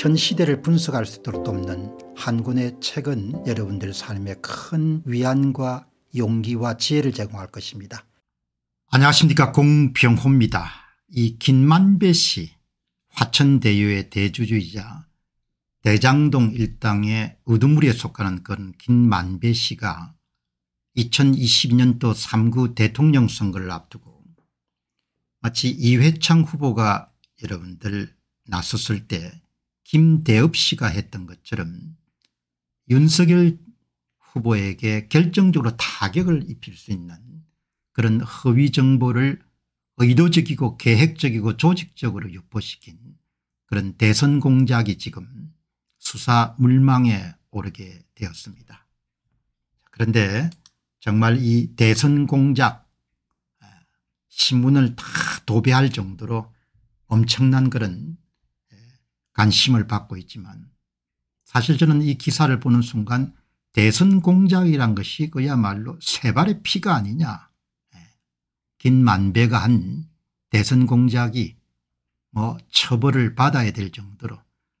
현 시대를 분석할 수 있도록 돕는 한 권의 책은 여러분들 삶에 큰 위안과 용기와 지혜를 제공할 것입니다. 안녕하십니까 공병호입니다. 이 김만배 씨 화천대유의 대주주이자 대장동 일당의 우두머리에 속하는 그런 김만배 씨가 2022년도 3구 대통령 선거를 앞두고 마치 이회창 후보가 여러분들 나섰을 때 김대엽 씨가 했던 것처럼 윤석열 후보에게 결정적으로 타격을 입힐 수 있는 그런 허위 정보를 의도적이고 계획적이고 조직적으로 유포시킨 그런 대선 공작이 지금 수사 물망에 오르게 되었습니다. 그런데 정말 이 대선 공작 아, 신문을 다 도배할 정도로 엄청난 그런 관심을 받고 있지만 사실 저는 이 기사를 보는 순간 대선 공작이란 것이 그야말로 세발의 피가 아니냐 예. 긴 만배가 한 대선 공작이 뭐 처벌을 받아야 될 정도로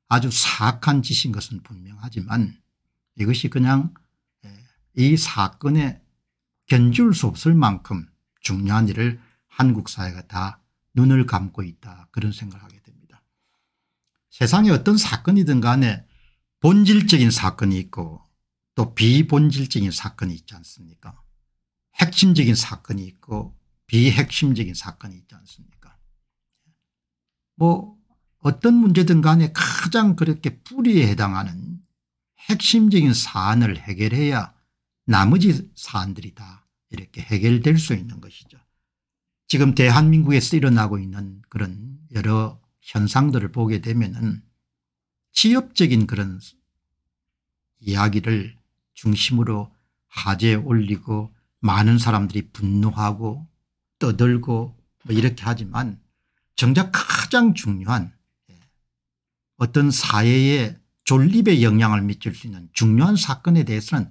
아주 사악한 짓인 것은 분명하지만 이것이 그냥 예, 이 사건에 견줄 수 없을 만큼 중요한 일을 한국 사회가 다 눈을 감고 있다 그런 생각을 하게 됩니다. 세상에 어떤 사건이든 간에 본질적인 사건이 있고 또 비본질적인 사건이 있지 않습니까 핵심적인 사건이 있고 비핵심적인 사건이 있지 않습니까 뭐 어떤 문제든 간에 가장 그렇게 뿌리에 해당하는 핵심적인 사안을 해결해야 나머지 사안들이 다 이렇게 해결될 수 있는 것이죠. 지금 대한민국에서 일어나고 있는 그런 여러 현상들을 보게 되면은 지엽적인 그런 이야기를 중심으로 화제에 올리고 많은 사람들이 분노하고 떠들고 뭐 이렇게 하지만 정작 가장 중요한 예, 어떤 사회의 존립에 영향을 미칠 수 있는 중요한 사건에 대해서는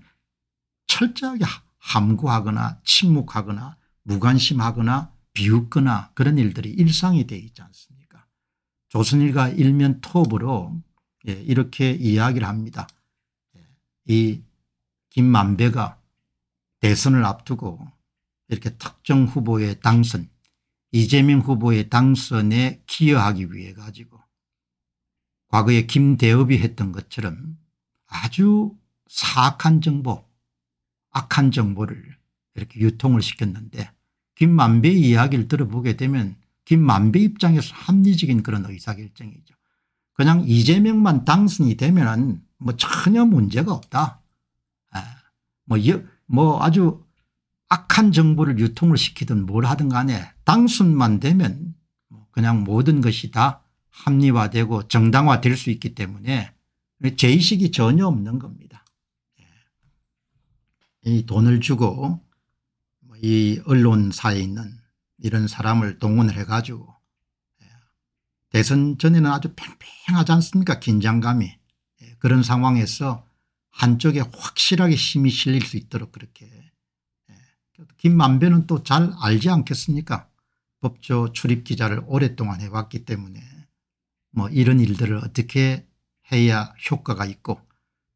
철저하게 함구하거나 침묵하거나 무관심하거나 비웃거나 그런 일들이 일상이 되어 있지 않습니까 조선일가 일면 톱으로 예, 이렇게 이야기를 합니다. 예, 이 김만배가 대선을 앞두고 이렇게 특정 후보의 당선 이재명 후보의 당선에 기여하기 위해 가지고 과거에 김대엽이 했던 것처럼 아주 사악한 정보 악한 정보를 이렇게 유통을 시켰는데 김만배 이야기를 들어보게 되면 김만배 입장에서 합리적인 그런 의사결정이죠. 그냥 이재명만 당선이 되면은 뭐 전혀 문제가 없다. 예. 뭐, 뭐 아주 악한 정보를 유통을 시키든 뭘 하든 간에 당순만 되면 뭐 그냥 모든 것이 다 합리화되고 정당화될 수 있기 때문에 죄의식이 전혀 없는 겁니다. 예. 이 돈을 주고 뭐 이 언론사에 있는 이런 사람을 동원을 해가지고 예, 대선 전에는 아주 팽팽하지 않습니까 긴장감이 예, 그런 상황에서 한쪽에 확실하게 힘이 실릴 수 있도록 그렇게 예, 김만배는 또 잘 알지 않겠습니까 법조 출입 기자를 오랫동안 해왔기 때문에 뭐 이런 일들을 어떻게 해야 효과가 있고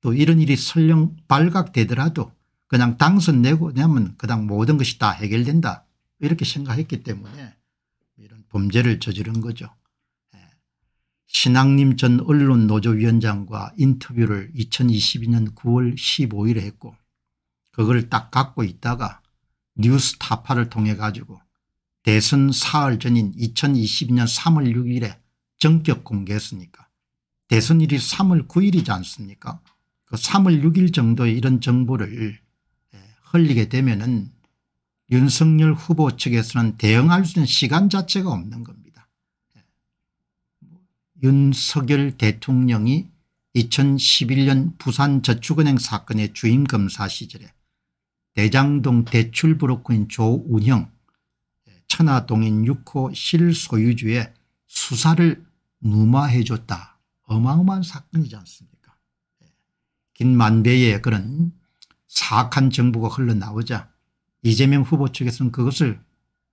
또 이런 일이 설령 발각되더라도 그냥 당선내고 내면 그냥 모든 것이 다 해결된다 이렇게 생각했기 때문에 이런 범죄를 저지른 거죠. 예. 신앙님 전 언론노조위원장과 인터뷰를 2022년 9월 15일에 했고 그걸 딱 갖고 있다가 뉴스타파를 통해 가지고 대선 사흘 전인 2022년 3월 6일에 전격 공개했으니까 대선일이 3월 9일이지 않습니까 그 3월 6일 정도의 이런 정보를 예, 흘리게 되면 은 윤석열 후보 측에서는 대응할 수 있는 시간 자체가 없는 겁니다. 윤석열 대통령이 2011년 부산저축은행 사건의 주임검사 시절에 대장동 대출 브로커인 조운형 천화동인 6호 실소유주의 수사를 무마해 줬다. 어마어마한 사건이지 않습니까 긴 예. 만배의 그런 사악한 정보가 흘러나오자 이재명 후보 측에서는 그것을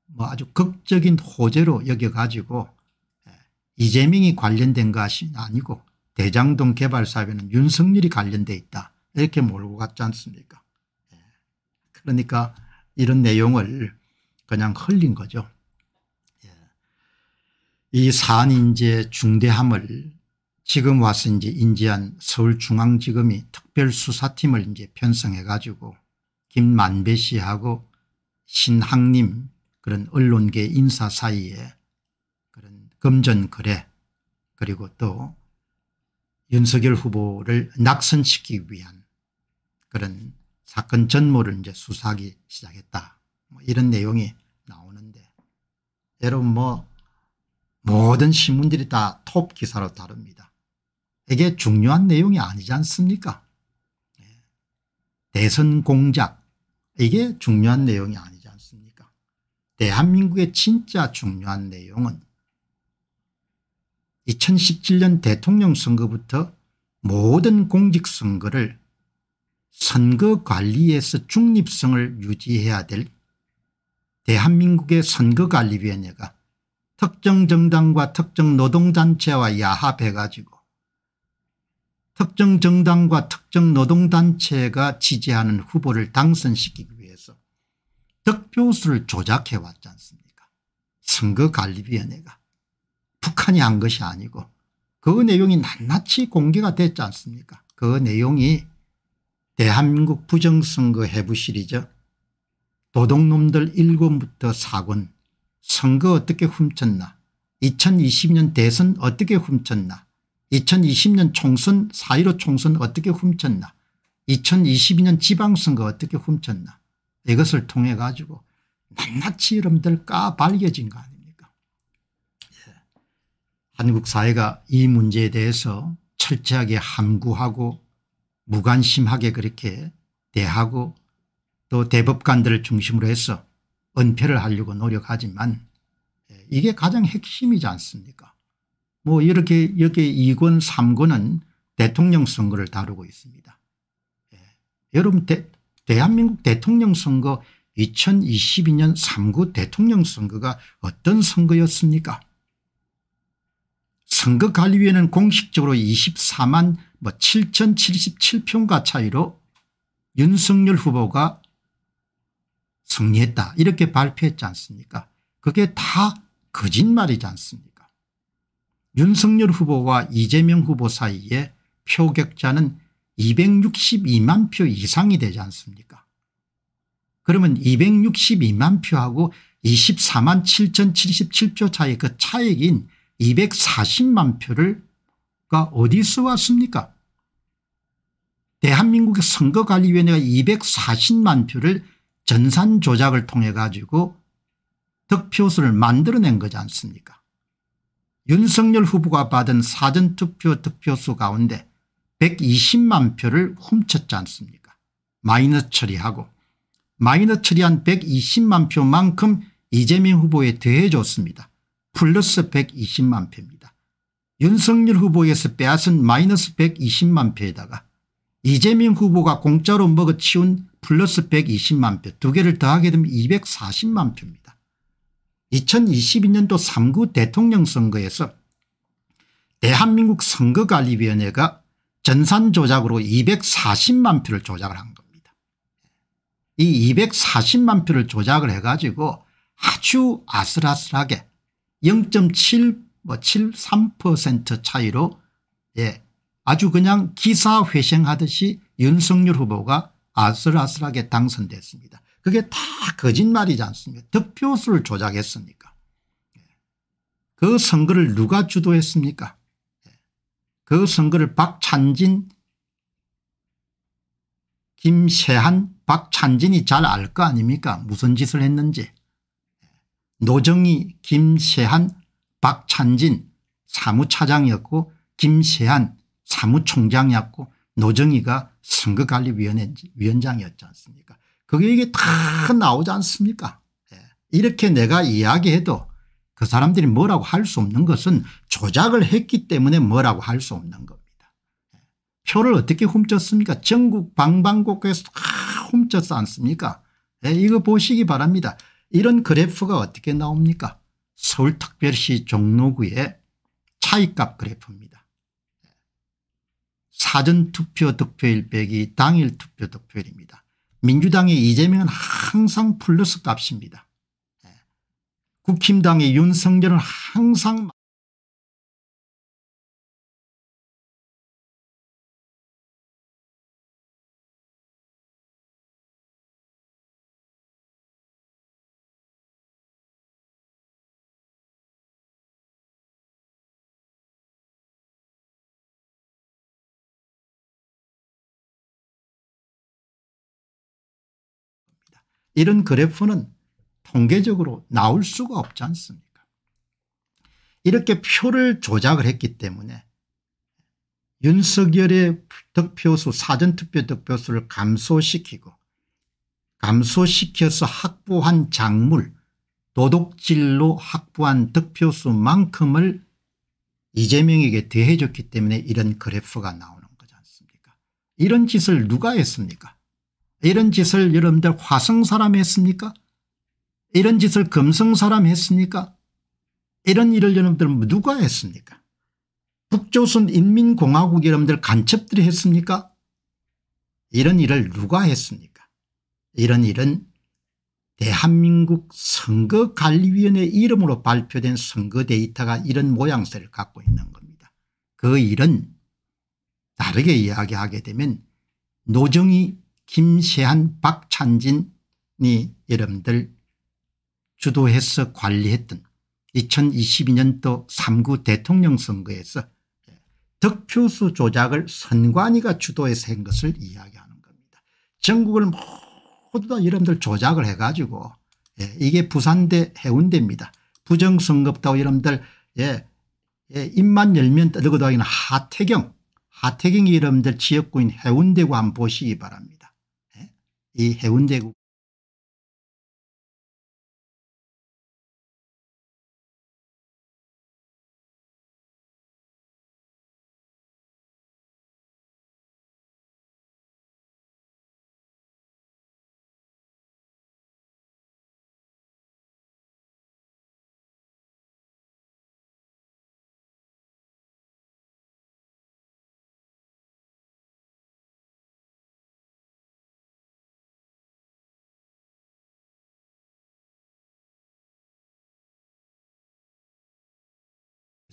뭐 아주 극적인 호재로 여겨가지고 예, 이재명이 관련된 것이 아니고 대장동 개발 사업에는 윤석열이 관련돼 있다 이렇게 몰고 갔지 않습니까 예, 그러니까 이런 내용을 그냥 흘린 거죠 예, 이 사안이 이제 중대함을 지금 와서 이제 인지한 서울중앙지검이 특별수사팀을 이제 편성해 가지고 김만배 씨하고 신학님 그런 언론계 인사 사이에 그런 금전거래 그리고 또 윤석열 후보를 낙선시키기 위한 그런 사건 전모를 이제 수사하기 시작했다. 뭐 이런 내용이 나오는데 여러분 뭐 모든 신문들이 다 톱 기사로 다룹니다. 이게 중요한 내용이 아니지 않습니까? 예. 대선 공작 이게 중요한 내용이 아니지 않습니까 대한민국의 진짜 중요한 내용은 2017년 대통령 선거부터 모든 공직선거를 선거관리에서 중립성을 유지해야 될 대한민국의 선거관리위원회가 특정 정당과 특정 노동단체와 야합해가지고 특정 정당과 특정 노동단체가 지지하는 후보를 당선시키기 위해서 득표수를 조작해 왔지 않습니까 선거관리위원회가 북한이 한 것이 아니고 그 내용이 낱낱이 공개가 됐지 않습니까 그 내용이 대한민국 부정선거 해부 실이죠 도둑놈들 1권부터 4권 선거 어떻게 훔쳤나 2020년 대선 어떻게 훔쳤나 2020년 총선 4.15 총선 어떻게 훔쳤나 2022년 지방선거 어떻게 훔쳤나 이것을 통해 가지고 낱낱이 여러분들 까발겨진 거 아닙니까 예. 한국 사회가 이 문제에 대해서 철저하게 함구하고 무관심하게 그렇게 대하고 또 대법관들을 중심으로 해서 은폐를 하려고 노력하지만 예, 이게 가장 핵심이지 않습니까 뭐 이렇게 이렇 2권 3권은 대통령 선거를 다루고 있습니다. 예. 여러분 대, 대한민국 대통령 선거 2022년 3구 대통령 선거가 어떤 선거였습니까 선거관리위원회는 공식적으로 24만 뭐7 0 7 7표가 차이로 윤석열 후보가 승리했다 이렇게 발표했지 않습니까 그게 다 거짓말이지 않습니까 윤석열 후보와 이재명 후보 사이에 표격자는 262만 표 이상이 되지 않습니까 그러면 262만 표하고 24만 7077표 차의 그 차액인 240만 표를 가 어디서 왔습니까 대한민국의 선거관리위원회가 240만 표를 전산 조작을 통해 가지고 득표수를 만들어낸 거지 않습니까 윤석열 후보가 받은 사전투표 득표수 가운데 120만 표를 훔쳤지 않습니까 마이너 처리하고 마이너 처리한 120만 표만큼 이재명 후보에 더해줬습니다. 플러스 120만 표입니다. 윤석열 후보에서 빼앗은 마이너스 120만 표에다가 이재명 후보가 공짜로 먹어치운 플러스 120만 표 두 개를 더하게 되면 240만 표입니다. 2022년도 3구 대통령 선거에서 대한민국 선거관리위원회가 전산 조작으로 240만 표를 조작을 한 겁니다. 이 240만 표를 조작을 해가지고 아주 아슬아슬하게 0.73% 뭐 차이로 예, 아주 그냥 기사회생하듯이 윤석열 후보가 아슬아슬하게 당선됐습니다. 그게 다 거짓말이지 않습니까 득표수를 조작했습니까 그 선거를 누가 주도했습니까 그 선거를 박찬진 김세한 박찬진이 잘 알 거 아닙니까 무슨 짓을 했는지 노정희 김세한 박찬진 사무차장이었고 김세한 사무총장이었고 노정희가 선거관리위원장이었지 않습니까 그게 이게 다 나오지 않습니까 예. 이렇게 내가 이야기해도 그 사람들이 뭐라고 할 수 없는 것은 조작을 했기 때문에 뭐라고 할 수 없는 겁니다. 예. 표를 어떻게 훔쳤습니까 전국 방방곡곡에서 다 훔쳤지 않습니까 네, 이거 보시기 바랍니다. 이런 그래프가 어떻게 나옵니까 서울특별시 종로구의 차이값 그래프입니다. 사전투표 득표일 빼기 당일 투표 득표일입니다. 민주당의 이재명은 항상 플러스 값입니다. 예. 국힘당의 윤석열은 항상 이런 그래프는 통계적으로 나올 수가 없지 않습니까 이렇게 표를 조작을 했기 때문에 윤석열의 득표수 사전투표 득표수를 감소시키고 감소시켜서 확보한 작물 도둑질로 확보한 득표수만큼을 이재명에게 대해줬기 때문에 이런 그래프가 나오는 거지 않습니까 이런 짓을 누가 했습니까 이런 짓을 여러분들 화성사람 했습니까? 이런 짓을 금성사람 했습니까? 이런 일을 여러분들 누가 했습니까? 북조선 인민공화국 여러분들 간첩들이 했습니까? 이런 일을 누가 했습니까? 이런 일은 대한민국 선거관리위원회 이름으로 발표된 선거 데이터가 이런 모양새를 갖고 있는 겁니다. 그 일은 다르게 이야기하게 되면 노정이 김세한 박찬진이 여러분들 주도해서 관리했던 2022년도 3구 대통령 선거에서 득표수 조작을 선관위가 주도해서 한 것을 이야기하는 겁니다. 전국을 모두 다 여러분들 조작을 해가지고 예, 이게 부산대 해운대입니다. 부정선거부터 여러분들 예, 예, 입만 열면 뜨거다기는 하태경 하태경이 여러분들 지역구인 해운대구 한번 보시기 바랍니다. 이해운대국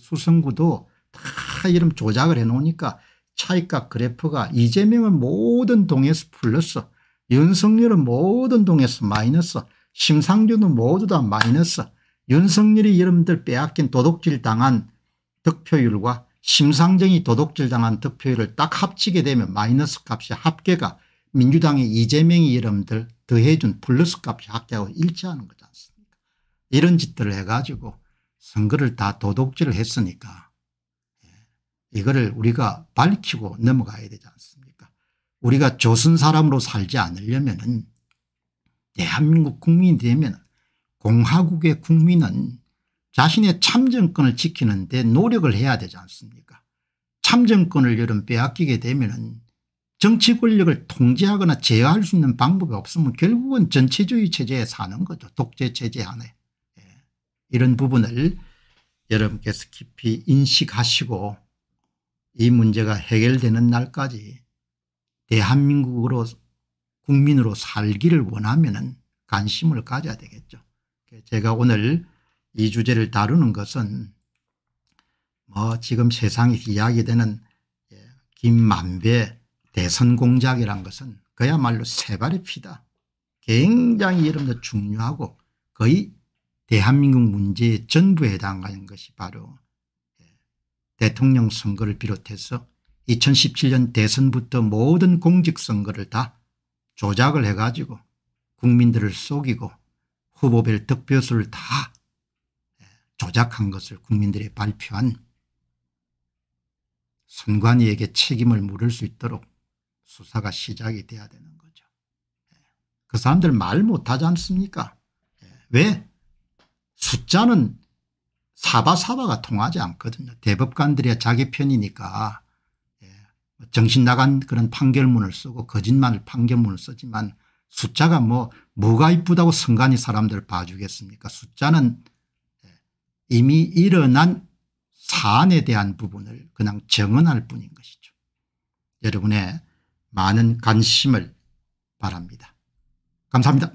수성구도 다 이름 조작을 해놓으니까 차이값 그래프가 이재명은 모든 동에서 플러스 윤석열은 모든 동에서 마이너스 심상준은 모두 다 마이너스 윤석열이 여러분들 빼앗긴 도둑질 당한 득표율과 심상정이 도둑질 당한 득표율을 딱 합치게 되면 마이너스 값이 합계가 민주당의 이재명이 여러분들 더해준 플러스 값이 합계하고 일치하는 거지 않습니까 이런 짓들을 해가지고 선거를 다 도둑질을 했으니까 예, 이거를 우리가 밝히고 넘어가야 되지 않습니까 우리가 조선 사람으로 살지 않으려면 대한민국 국민이 되면 공화국의 국민은 자신의 참정권을 지키는 데 노력을 해야 되지 않습니까 참정권을 여름 빼앗기게 되면 정치 권력을 통제하거나 제어할 수 있는 방법이 없으면 결국은 전체주의 체제에 사는 거죠. 독재 체제 안에. 이런 부분을 여러분께서 깊이 인식하시고 이 문제가 해결되는 날까지 대한민국으로 국민으로 살기를 원하면 관심을 가져야 되겠죠. 제가 오늘 이 주제를 다루는 것은 뭐 지금 세상에 이야기되는 예, 김만배 대선 공작이란 것은 그야말로 세 발의 피다. 굉장히 여러분들 중요하고 거의 대한민국 문제 전부에 해당하는 것이 바로 예, 대통령 선거를 비롯해서 2017년 대선부터 모든 공직선거를 다 조작을 해가지고 국민들을 속이고 후보별 득표수를 다 예, 조작한 것을 국민들이 발표한 선관위에게 책임을 물을 수 있도록 수사가 시작이 돼야 되는 거죠. 예, 그 사람들 말 못하지 않습니까? 왜? 숫자는 사바사바가 통하지 않거든요. 대법관들이 자기 편이니까 예. 뭐 정신 나간 그런 판결문을 쓰고 거짓말 판결문을 쓰지만 숫자가 뭐 뭐가 이쁘다고 성간이 사람들 봐주겠습니까 숫자는 예, 이미 일어난 사안에 대한 부분을 그냥 정언할 뿐인 것이죠. 여러분의 많은 관심을 바랍니다. 감사합니다.